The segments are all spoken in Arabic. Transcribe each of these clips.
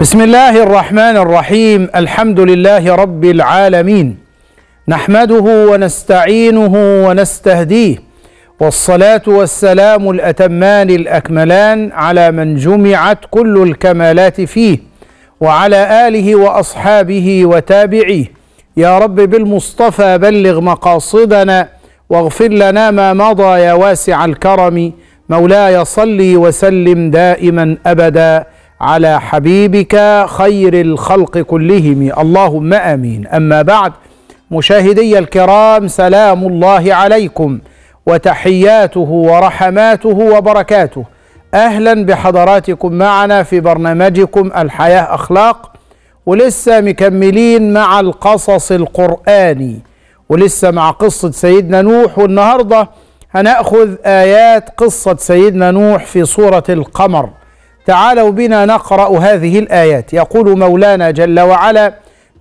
بسم الله الرحمن الرحيم الحمد لله رب العالمين نحمده ونستعينه ونستهديه والصلاة والسلام الأتمان الأكملان على من جمعت كل الكمالات فيه وعلى آله وأصحابه وتابعيه يا رب بالمصطفى بلغ مقاصدنا واغفر لنا ما مضى يا واسع الكرم مولاي صلي وسلم دائما أبدا على حبيبك خير الخلق كلهم اللهم امين اما بعد مشاهدي الكرام سلام الله عليكم وتحياته ورحماته وبركاته اهلا بحضراتكم معنا في برنامجكم الحياه اخلاق ولسه مكملين مع القصص القراني ولسه مع قصه سيدنا نوح والنهارده هناخذ ايات قصه سيدنا نوح في سوره القمر تعالوا بنا نقرأ هذه الآيات يقول مولانا جل وعلا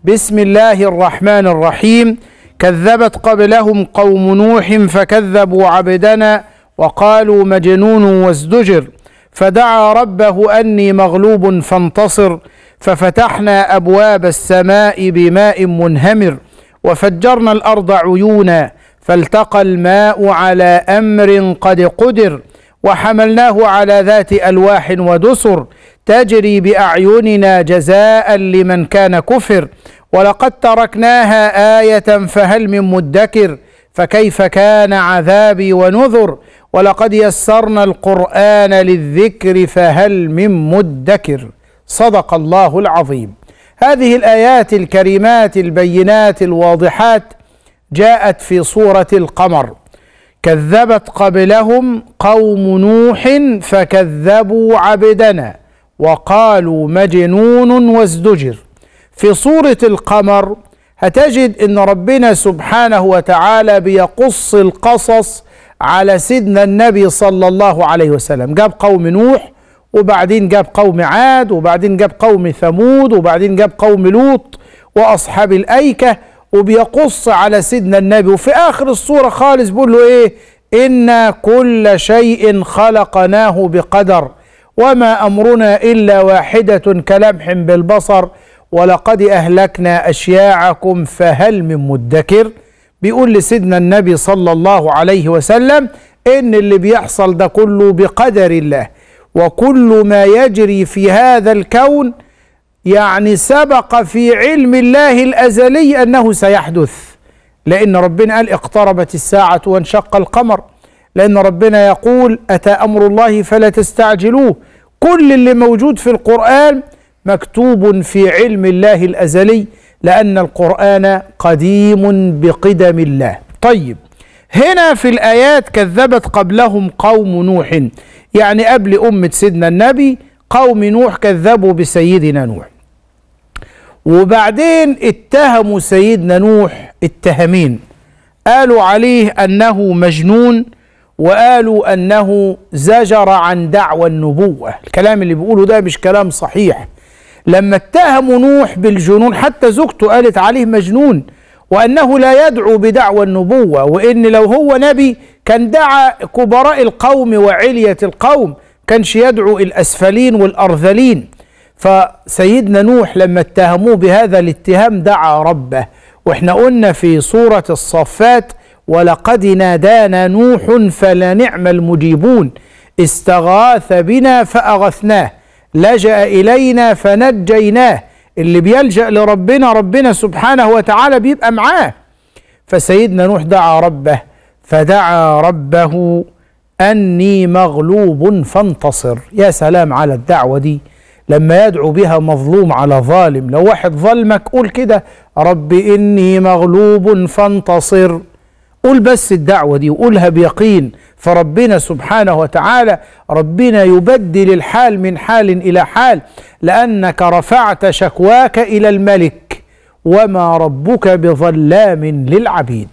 بسم الله الرحمن الرحيم كذبت قبلهم قوم نوح فكذبوا عبدنا وقالوا مجنون وازدجر فدعا ربه أني مغلوب فانتصر ففتحنا أبواب السماء بماء منهمر وفجرنا الأرض عيونا فالتقى الماء على أمر قد قدر وحملناه على ذات ألواح ودسر تجري بأعيننا جزاء لمن كان كفر ولقد تركناها آية فهل من مدكر فكيف كان عذابي ونذر ولقد يسرنا القرآن للذكر فهل من مدكر صدق الله العظيم هذه الآيات الكريمات البينات الواضحات جاءت في صورة القمر كذبت قبلهم قوم نوح فكذبوا عبدنا وقالوا مجنون وازدجر في سوره القمر هتجد ان ربنا سبحانه وتعالى بيقص القصص على سيدنا النبي صلى الله عليه وسلم جاب قوم نوح وبعدين جاب قوم عاد وبعدين جاب قوم ثمود وبعدين جاب قوم لوط واصحاب الايكه وبيقص على سيدنا النبي وفي آخر الصورة خالص بيقول له إيه إن كل شيء خلقناه بقدر وما أمرنا إلا واحدة كلمح بالبصر ولقد أهلكنا أشياعكم فهل من مدكر بيقول لسيدنا النبي صلى الله عليه وسلم إن اللي بيحصل ده كله بقدر الله وكل ما يجري في هذا الكون يعني سبق في علم الله الأزلي أنه سيحدث لأن ربنا قال اقتربت الساعة وانشق القمر لأن ربنا يقول أتى أمر الله فلا تستعجلوه كل اللي موجود في القرآن مكتوب في علم الله الأزلي لأن القرآن قديم بقدم الله طيب هنا في الآيات كذبت قبلهم قوم نوح يعني قبل أمة سيدنا النبي قوم نوح كذبوا بسيدنا نوح وبعدين اتهموا سيدنا نوح اتهامين قالوا عليه أنه مجنون وقالوا أنه زجر عن دعوى النبوة الكلام اللي بيقوله ده مش كلام صحيح لما اتهموا نوح بالجنون حتى زوجته قالت عليه مجنون وأنه لا يدعو بدعوى النبوة وإن لو هو نبي كان دعا كبراء القوم وعلية القوم كانش يدعو الأسفلين والأرذلين فسيدنا نوح لما اتهموه بهذا الاتهام دعا ربه واحنا قلنا في سورة الصفات ولقد نادانا نوح فلنعم المجيبون استغاث بنا فأغثناه لجأ إلينا فنجيناه اللي بيلجأ لربنا ربنا سبحانه وتعالى بيبقى معاه فسيدنا نوح دعا ربه فدعا ربه أني مغلوب فانتصر يا سلام على الدعوة دي لما يدعو بها مظلوم على ظالم لو واحد ظلمك قول كده رب إني مغلوب فانتصر قول بس الدعوة دي وقولها بيقين فربنا سبحانه وتعالى ربنا يبدل الحال من حال إلى حال لأنك رفعت شكواك إلى الملك وما ربك بظلام للعبيد